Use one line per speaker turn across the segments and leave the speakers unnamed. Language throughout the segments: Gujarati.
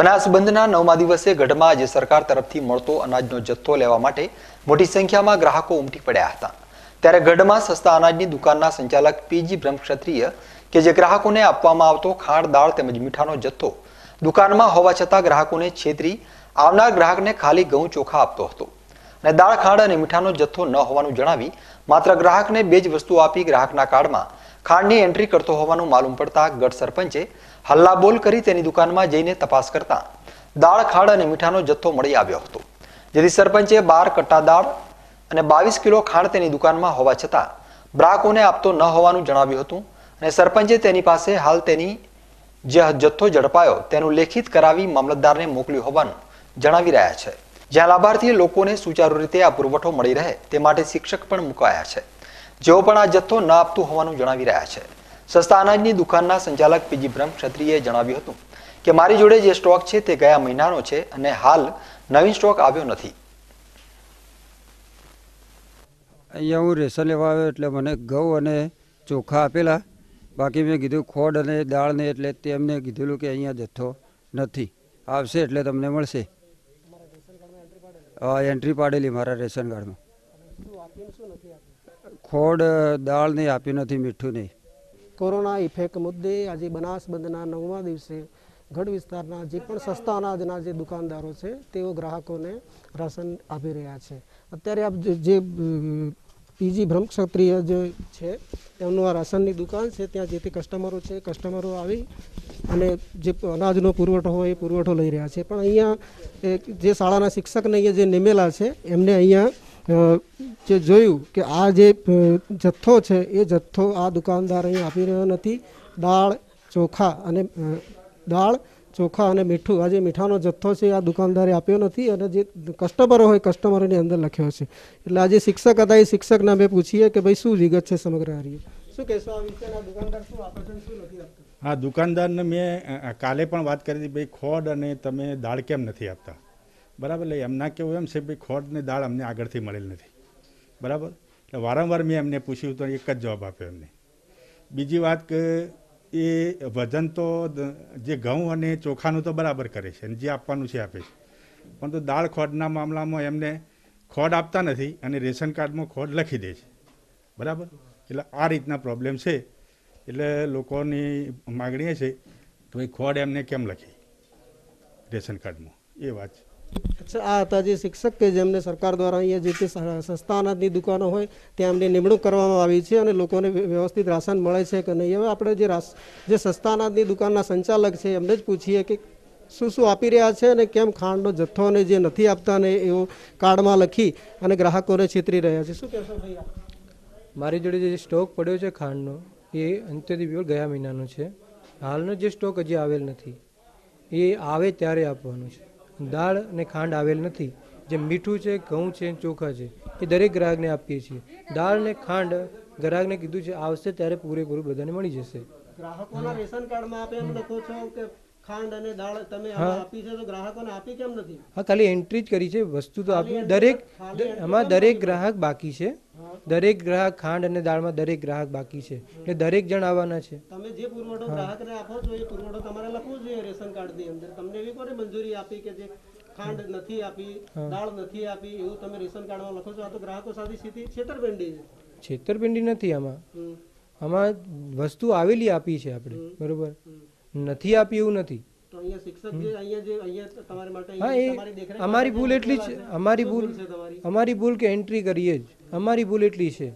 બનાસબંધના નવમા દિવસે ગઢમાં આજે સરકાર તરફથી મળતો અનાજનો જથ્થો લેવા માટે મોટી સંખ્યામાં ગ્રાહકો ઉમટી પડ્યા હતા ત્યારે ગઢમાં સસ્તા અનાજની દુકાનના સંચાલક પીજી બ્રહ્મક્ષત્રિય કે જે ગ્રાહકોને આપવામાં આવતો ખાંડ દાળ તેમજ મીઠાનો જથ્થો દુકાનમાં હોવા છતાં ગ્રાહકોને છેતરી આવનાર ગ્રાહકને ખાલી ઘઉં ચોખા આપતો હતો અને દાળ ખાંડ અને મીઠાનો જથ્થો ન હોવાનું જણાવી માત્ર ગ્રાહકને બે જ વસ્તુ આપી ગ્રાહકના કાર્ડમાં ખાંડની એન્ટ્રી કરતો હોવાનું માલુમ પડતા ગઢ સરપંચે હલ્લાબોલ કરી તેની દુકાનમાં જઈને તપાસ કરતા દાળ ખાંડ અને મીઠાનો જથ્થો મળી આવ્યો હતો જેથી સરપંચે બાર કટ્ટા દાળ અને બાવીસ કિલો ખાંડ તેની દુકાનમાં હોવા છતાં ગ્રાહકોને આપતો ન હોવાનું જણાવ્યું હતું અને સરપંચે તેની પાસે હાલ તેની જે જથ્થો ઝડપાયો તેનું લેખિત કરાવી મામલતદારને મોકલ્યું હોવાનું જણાવી રહ્યા છે જ્યાં લાભાર્થી લોકોને સુચારુ રીતે આ પુરવઠો મળી રહે તે માટે શિક્ષક પણ મુકાયા છે જેઓ પણ આ જથ્થો ન આપતું હોવાનું જણાવી રહ્યા છે સસ્તા અનાજની દુકાનના સંચાલક પીજી બ્રહ્મ ક્ષત્રિયે જણાવ્યું હતું કે મારી જોડે જે સ્ટોક છે તે ગયા મહિનાનો છે અને હાલ નવીન સ્ટોક આવ્યો નથી
અહીંયા હું રેશન લેવા આવ્યો એટલે મને ઘઉં અને ચોખા આપેલા બાકી મેં કીધું ખોડ અને દાળ ને એટલે તેમને કીધેલું કે અહીંયા જથ્થો નથી આવશે એટલે તમને મળશે હા એન્ટ્રી પાડેલી મારા રેશન કાર્ડમાં ખોડ દાળ નહીં આપી નથી મીઠું નહીં
કોરોના ઇફેક્ટ મુદ્દે આજે બનાસબંધના નવમા દિવસે ગઢ વિસ્તારના જે પણ સસ્તા અનાજના જે દુકાનદારો છે તેઓ ગ્રાહકોને રાશન આપી રહ્યા છે અત્યારે આપ જે પીજી બ્રહ્મક્ષત્રિય જે છે એમનું આ રાશનની દુકાન છે ત્યાં જે તે કસ્ટમરો છે કસ્ટમરો આવી અને જે અનાજનો પુરવઠો હોય એ પુરવઠો લઈ રહ્યા છે પણ અહીંયા જે શાળાના શિક્ષકને અહીંયા જે નિમેલા છે એમને અહીંયા જે જોયું કે આ જે જથ્થો છે એ જથ્થો આ દુકાનદાર અહીં આપી રહ્યો નથી દાળ ચોખા અને દાળ ચોખા અને મીઠું આ જે મીઠાનો જથ્થો છે આ દુકાનદારે આપ્યો નથી અને જે કસ્ટમરો હોય કસ્ટમરોની અંદર લખ્યો છે એટલે આજે શિક્ષક હતા એ શિક્ષકને અમે પૂછીએ કે ભાઈ શું વિગત છે
સમગ્ર હારી
શું કહેશો આ દુકાનદાર શું આપે છે શું નથી
આપતા હા દુકાનદારને મેં કાલે પણ વાત કરી હતી ભાઈ ખોડ અને તમે દાળ કેમ નથી આપતા બરાબર એટલે એમના કેવું એમ છે ભાઈ ખોડની દાળ અમને આગળથી મળેલ નથી બરાબર એટલે વારંવાર મેં એમને પૂછ્યું તો એક જ જવાબ આપ્યો એમને બીજી વાત કે એ વજન તો જે ઘઉં અને ચોખાનું તો બરાબર કરે છે અને જે આપવાનું છે આપે છે પરંતુ દાળ ખોડના મામલામાં એમને ખોડ આપતા નથી અને રેશન કાર્ડમાં ખોડ લખી દે છે બરાબર એટલે આ રીતના પ્રોબ્લેમ છે એટલે લોકોની માગણી એ છે કે ભાઈ ખોડ એમને કેમ લખી રેશન કાર્ડમાં એ વાત છે અચ્છા આ હતા જે
શિક્ષક કે જેમને સરકાર દ્વારા અહીંયા જે તે સસ્તા દુકાનો હોય ત્યાં એમની નિમણૂક કરવામાં આવી છે અને લોકોને વ્યવસ્થિત રાશન મળે છે કે નહીં હવે આપણે જે રાસ જે સસ્તા દુકાનના સંચાલક છે એમને જ પૂછીએ કે શું શું આપી રહ્યા છે અને કેમ ખાંડનો જથ્થો અને જે નથી આપતા ને એવો કાર્ડમાં લખી અને ગ્રાહકોને છેતરી રહ્યા છે શું કહેશો ભાઈ
મારી જોડે જે સ્ટોક પડ્યો છે ખાંડનો એ અંત્યોદય પ્યોર ગયા મહિનાનો છે હાલનો જે સ્ટોક હજી આવેલ નથી એ આવે ત્યારે આપવાનું છે દાળ અને ખાંડ આવેલ નથી જે મીઠું છે ઘઉં છે ચોખા છે એ દરેક ગ્રાહકને આપીએ છીએ દાળ અને ખાંડ ગ્રાહકને કીધું છે આવશે ત્યારે પૂરેપૂરું બધાને મળી જશે
ગ્રાહકોના રેશન કાર્ડમાં આપણે એમ લખો છો કે ખાંડ અને દાળ તમે આપી છે
તો એન્ટ્રી જ કરી છે વસ્તુ આપી દરેક આમાં દરેક ગ્રાહક બાકી છે દરેક ગ્રાહક ખાંડ અને દાળમાં દરેક ગ્રાહક બાકી છે દરેક જણ આવવાના છે તમે
જે પુરવઠો ગ્રાહકને આપો છો એ પુરવઠો તમારે લખવો જોઈએ રેશન કાર્ડની અંદર તમને એવી કોને મંજૂરી આપી કે જે ખાંડ નથી આપી દાળ નથી આપી એવું તમે રેશન કાર્ડમાં લખો છો આ તો ગ્રાહકો સાથે સીધી છેતરપિંડી
છેતરપિંડી નથી આમાં આમાં વસ્તુ આવેલી આપી છે આપણે બરોબર નથી આપી એવું નથી
અમારી ભૂલ એટલી જ અમારી ભૂલ
અમારી ભૂલ કે એન્ટ્રી કરીએ જ અમારી ભૂલ એટલી છે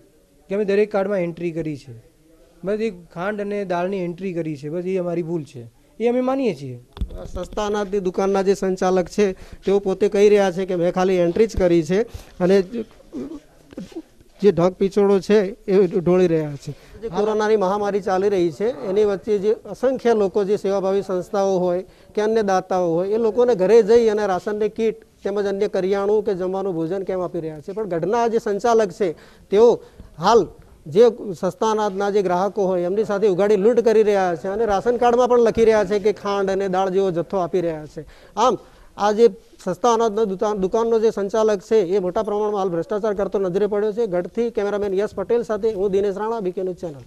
કે અમે દરેક કાર્ડમાં
એન્ટ્રી કરી છે બસ એ ખાંડ અને દાળની એન્ટ્રી કરી છે બસ એ અમારી ભૂલ છે એ અમે માનીએ છીએ સસ્તા અનાજની દુકાનના જે સંચાલક છે તેઓ પોતે કહી રહ્યા છે કે મેં ખાલી એન્ટ્રી જ કરી છે અને જે ઢોક પીછોડો છે એ ઢોળી રહ્યા છે જે કોરોનાની મહામારી ચાલી રહી છે એની વચ્ચે જે અસંખ્ય લોકો જે સેવાભાવી સંસ્થાઓ હોય કે અન્ય દાતાઓ હોય એ લોકોને ઘરે જઈ અને રાશનની કીટ તેમજ અન્ય કરિયાણું કે જમવાનું ભોજન કેમ આપી રહ્યા છે પણ ગઢના જે સંચાલક છે તેઓ હાલ જે સસ્તા જે ગ્રાહકો હોય એમની સાથે ઉગાડી લૂંટ કરી રહ્યા છે અને રાશન કાર્ડમાં પણ લખી રહ્યા છે કે ખાંડ અને દાળ જેવો જથ્થો આપી રહ્યા છે આમ આ જે સસ્તા અનાજના દુકાન દુકાનનો જે સંચાલક છે એ મોટા પ્રમાણમાં હાલ ભ્રષ્ટાચાર કરતો નજરે પડ્યો છે ગઢથી કેમેરામેન યશ પટેલ સાથે હું દિનેશ રાણા બીકેનું ન્યૂઝ ચેનલ